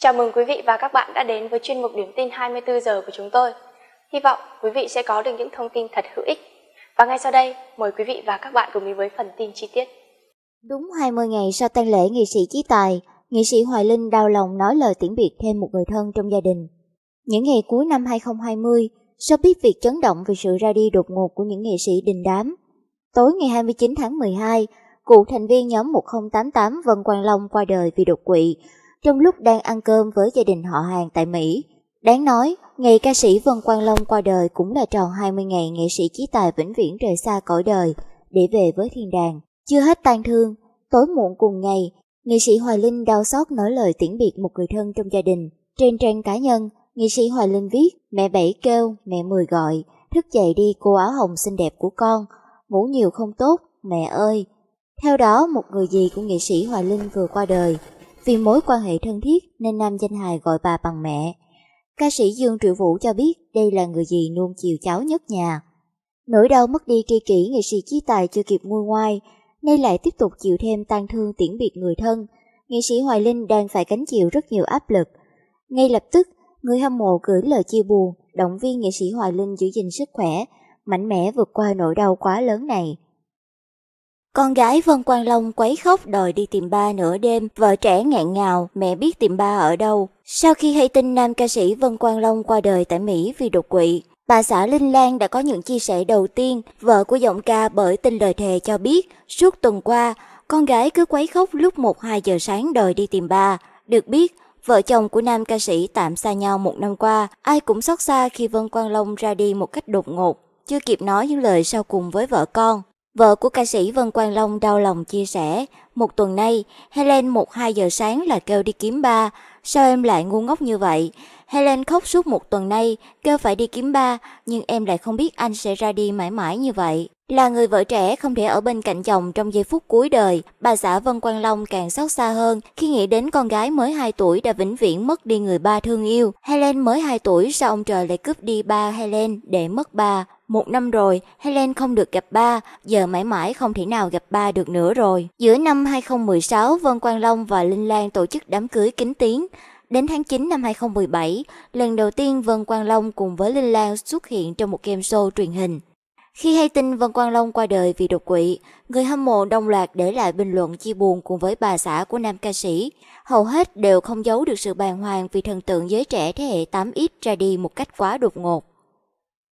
Chào mừng quý vị và các bạn đã đến với chuyên mục điểm tin 24 giờ của chúng tôi. Hy vọng quý vị sẽ có được những thông tin thật hữu ích. Và ngay sau đây, mời quý vị và các bạn cùng đến với phần tin chi tiết. Đúng 20 ngày sau tang lễ nghệ sĩ Chí Tài, nghệ sĩ Hoài Linh đau lòng nói lời tiễn biệt thêm một người thân trong gia đình. Những ngày cuối năm 2020, sau biết việc chấn động về sự ra đi đột ngột của những nghệ sĩ đình đám. Tối ngày 29 tháng 12, cựu thành viên nhóm 1088 Vân Quang Long qua đời vì đột quỵ trong lúc đang ăn cơm với gia đình họ hàng tại Mỹ. Đáng nói, ngày ca sĩ Vân Quang Long qua đời cũng là tròn 20 ngày nghệ sĩ chí tài vĩnh viễn rời xa cõi đời để về với thiên đàng. Chưa hết tan thương, tối muộn cùng ngày, nghệ sĩ Hoài Linh đau xót nói lời tiễn biệt một người thân trong gia đình. Trên trang cá nhân, nghệ sĩ Hoài Linh viết, mẹ bảy kêu, mẹ mười gọi, thức dậy đi cô áo hồng xinh đẹp của con, ngủ nhiều không tốt, mẹ ơi. Theo đó, một người dì của nghệ sĩ Hoài Linh vừa qua đời, vì mối quan hệ thân thiết nên nam danh hài gọi bà bằng mẹ. Ca sĩ Dương Triệu Vũ cho biết đây là người gì nuông chiều cháu nhất nhà. Nỗi đau mất đi tri kỷ nghệ sĩ chí tài chưa kịp nguôi ngoai, nay lại tiếp tục chịu thêm tang thương tiễn biệt người thân. Nghệ sĩ Hoài Linh đang phải gánh chịu rất nhiều áp lực. Ngay lập tức, người hâm mộ gửi lời chia buồn, động viên nghệ sĩ Hoài Linh giữ gìn sức khỏe, mạnh mẽ vượt qua nỗi đau quá lớn này. Con gái Vân Quang Long quấy khóc đòi đi tìm ba nửa đêm, vợ trẻ ngạn ngào, mẹ biết tìm ba ở đâu. Sau khi hay tin nam ca sĩ Vân Quang Long qua đời tại Mỹ vì đột quỵ, bà xã Linh Lan đã có những chia sẻ đầu tiên, vợ của giọng ca bởi tin lời thề cho biết, suốt tuần qua, con gái cứ quấy khóc lúc 1-2 giờ sáng đòi đi tìm ba. Được biết, vợ chồng của nam ca sĩ tạm xa nhau một năm qua, ai cũng xót xa khi Vân Quang Long ra đi một cách đột ngột, chưa kịp nói những lời sau cùng với vợ con. Vợ của ca sĩ Vân Quang Long đau lòng chia sẻ, một tuần nay, Helen 1-2 giờ sáng là kêu đi kiếm ba, sao em lại ngu ngốc như vậy? Helen khóc suốt một tuần nay, kêu phải đi kiếm ba, nhưng em lại không biết anh sẽ ra đi mãi mãi như vậy. Là người vợ trẻ không thể ở bên cạnh chồng trong giây phút cuối đời, bà xã Vân Quang Long càng xót xa hơn khi nghĩ đến con gái mới 2 tuổi đã vĩnh viễn mất đi người ba thương yêu. Helen mới 2 tuổi sao ông trời lại cướp đi ba Helen để mất ba. Một năm rồi, Helen không được gặp ba, giờ mãi mãi không thể nào gặp ba được nữa rồi. Giữa năm 2016, Vân Quang Long và Linh Lan tổ chức đám cưới kính tiếng. Đến tháng 9 năm 2017, lần đầu tiên Vân Quang Long cùng với Linh Lan xuất hiện trong một game show truyền hình. Khi hay tin Vân Quang Long qua đời vì đột quỵ, người hâm mộ đồng loạt để lại bình luận chia buồn cùng với bà xã của nam ca sĩ. Hầu hết đều không giấu được sự bàng hoàng vì thần tượng giới trẻ thế hệ 8X ra đi một cách quá đột ngột.